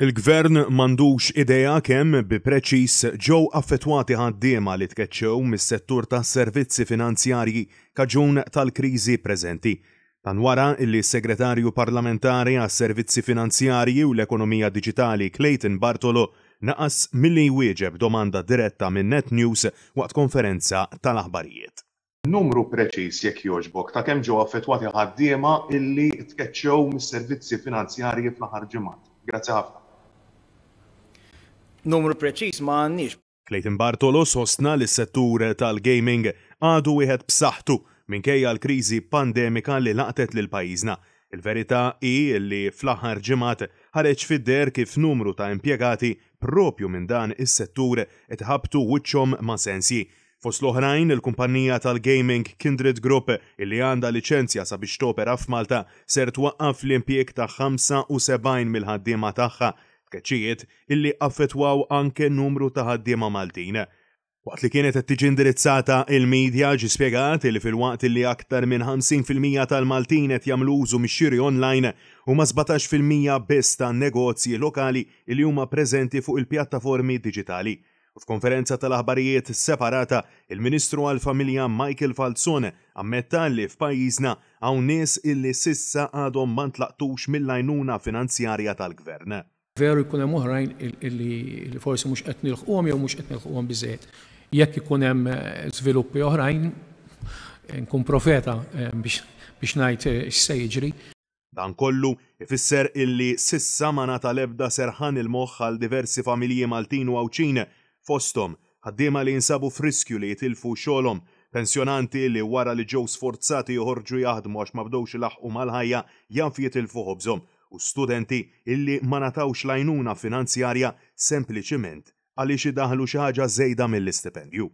Il-gvern mandux idea kemm bi preċis ġew affettwati ħaddiema li tkeċċew mis-settur tas servizzi finanzjarji kaġun tal-kriżi preżenti. Tan wara illi segretarju parlamentari għas servizzi finanzjarji u l-ekonomija Digitali Clayton Bartolo naqas milli jwieġeb domanda diretta minn Net News waqt konferenza tal-aħbarijiet. Numru preċis jekk joġbok ta' kemm ġew affettwati ħaddiema illi tkeċċew mis-servizzi finanzjarji fl-aħħar ġimgħat. Grazzi ħafna numru preċis ma għandniex. Clayton Bartolo sostna li settur tal-gaming għadu wieħed b'saħħtu minkejja l-kriżi pandemika li laqtet lil pajjiżna. Il-verità hi li fl-aħħar ġimgħat ħareġ fid-der kif numru ta' impjegati propju minn dan is-settur itħabtu wiċċhom ma' sensi. Fost l-oħrajn, il-kumpanija tal-gaming Kindred Group illi għanda licenzja sabiex topera f'Malta ser twaqqaf l-impjeg ta' 75 mill-ħaddiema tagħha tkeċijiet illi affetwaw anke numru ta' ħaddiema Maltin. Waqt li kienet qed tiġi indirizzata il-medja ġi spjegat li fil-waqt li aktar minn 50% tal-Maltin qed jagħmlu użu mix-xiri online u ma 17% biss ta' negozji lokali li huma preżenti fuq il-pjattaformi diġitali. F'konferenza tal-aħbarijiet separata, il-Ministru għal-Familja Michael Falzone ammetta li f'pajjiżna hawn nies illi sissa għadhom ma ntlaqtux mill-għajnuna finanzjarja tal-gvern veru jkun hemm oħrajn li forsi mhux qed nilħquhom jew mhux qed nilħquhom biżejjed. Jekk ikun hemm eh, żviluppi oħrajn, eh, nkun profeta eh, biex ngħid x'se jiġri. Dan kollu ifisser illi sissa ma nata lebda serħan il-moħħ għal diversi familji Maltin u Awċin fostom ħaddiema li jinsabu friskju li jitilfu xolom pensjonanti li wara li ġew sforzati joħorġu jaħdmu għax ma bdowx laħqu mal-ħajja janfiet jitilfu fuħobżom u studenti illi ma natawx lajnuna finanzjarja sempliċement għaliex idaħlu xi ħaġa żejda mill-istipendju.